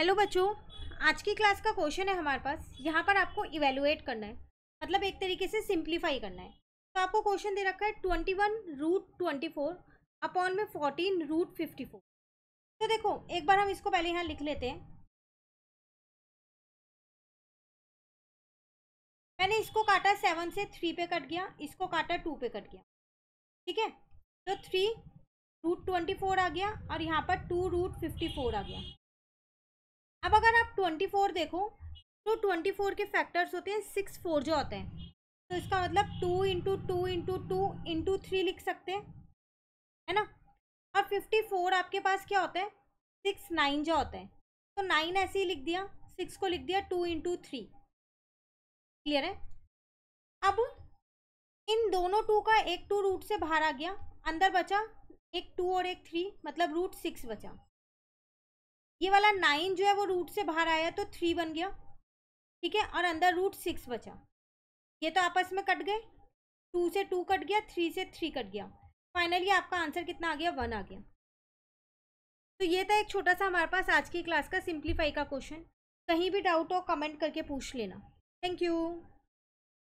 hello बच्चों आज की क्लास का क्वेश्चन है हमारे पास यहाँ पर आपको इवेलुएट करना है मतलब एक तरीके से सिंप्लीफाई करना है तो आपको क्वेश्चन दे रखा है twenty one root twenty four upon में फोर्टीन रूट फिफ्टी फोर तो देखो एक बार हम इसको पहले यहाँ लिख लेते हैं मैंने इसको काटा सेवन से थ्री पे कट गया इसको काटा टू पे कट गया ठीक है तो थ्री रूट ट्वेंटी फोर आ गया और यहाँ पर टू रूट फिफ्टी फोर आ गया अब अगर आप ट्वेंटी फोर देखो तो ट्वेंटी फोर के फैक्टर्स होते हैं सिक्स फोर जो होते हैं तो इसका मतलब two into two into two into three लिख सकते हैं है ना और फिफ्टी फोर आपके पास क्या होता है सिक्स नाइन जो होता है तो नाइन ऐसे ही लिख दिया सिक्स को लिख दिया टू इंटू थ्री क्लियर है अब इन दोनों टू का एक टू रूट से बाहर आ गया अंदर बचा एक टू और एक थ्री मतलब रूट सिक्स बचा ये वाला नाइन जो है वो रूट से बाहर आया तो थ्री बन गया ठीक है और अंदर रूट सिक्स बचा ये तो आपस में कट गए टू से टू कट गया थ्री से थ्री कट गया फाइनली आपका आंसर कितना आ गया वन आ गया तो ये था एक छोटा सा हमारे पास आज की क्लास का सिंप्लीफाई का क्वेश्चन कहीं भी डाउट हो कमेंट करके पूछ लेना थैंक यू